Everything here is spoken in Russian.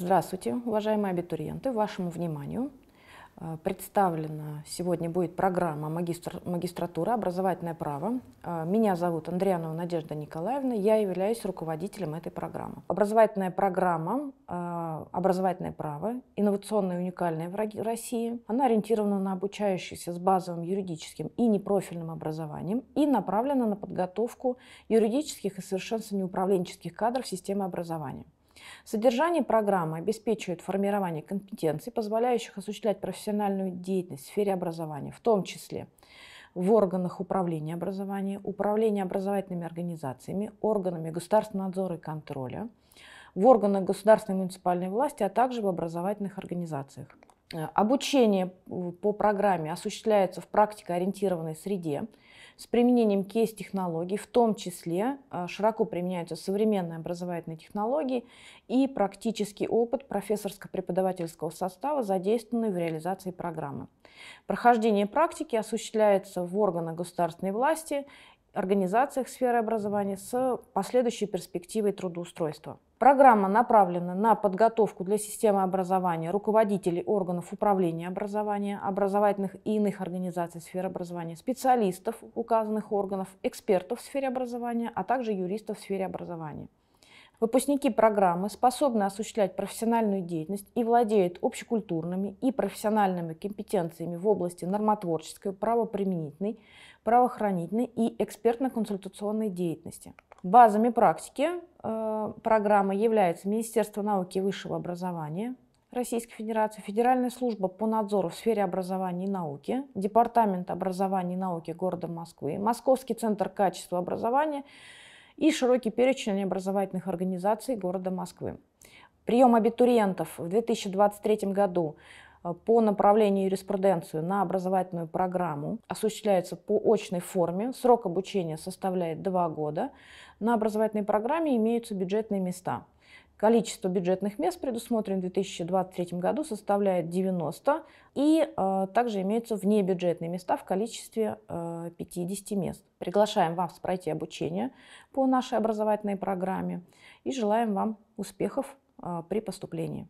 Здравствуйте, уважаемые абитуриенты! Вашему вниманию э, представлена сегодня будет программа магистр, магистратура «Образовательное право». Э, меня зовут Андрианова Надежда Николаевна, я являюсь руководителем этой программы. Образовательная программа э, «Образовательное право» инновационная и уникальная в России. Она ориентирована на обучающихся с базовым юридическим и непрофильным образованием и направлена на подготовку юридических и совершенствование управленческих кадров системы образования. Содержание программы обеспечивает формирование компетенций, позволяющих осуществлять профессиональную деятельность в сфере образования, в том числе в органах управления образованием, управления образовательными организациями, органами государственного надзора и контроля, в органах государственной и муниципальной власти, а также в образовательных организациях. Э, обучение по программе осуществляется в практикоориентированной среде с применением кейс-технологий, в том числе э, широко применяются современные образовательные технологии и практический опыт профессорско-преподавательского состава, задействованный в реализации программы. Прохождение практики осуществляется в органах государственной власти, организациях сферы образования с последующей перспективой трудоустройства. Программа направлена на подготовку для системы образования руководителей органов управления образования, образовательных и иных организаций сферы образования, специалистов указанных органов, экспертов в сфере образования, а также юристов в сфере образования. Выпускники программы способны осуществлять профессиональную деятельность и владеют общекультурными и профессиональными компетенциями в области нормотворческой, правоприменительной, правоохранительной и экспертно-консультационной деятельности. Базами практики э, программы являются Министерство науки и высшего образования Российской Федерации, Федеральная служба по надзору в сфере образования и науки, Департамент образования и науки города Москвы, Московский центр качества образования – и широкий перечень образовательных организаций города Москвы. Прием абитуриентов в 2023 году Э, по направлению юриспруденцию на образовательную программу осуществляется по очной форме. Срок обучения составляет 2 года. На образовательной программе имеются бюджетные места. Количество бюджетных мест, предусмотрено в 2023 году, составляет 90, и э, также имеются внебюджетные места в количестве э, 50 мест. Приглашаем вас пройти обучение по нашей образовательной программе и желаем вам успехов э, при поступлении.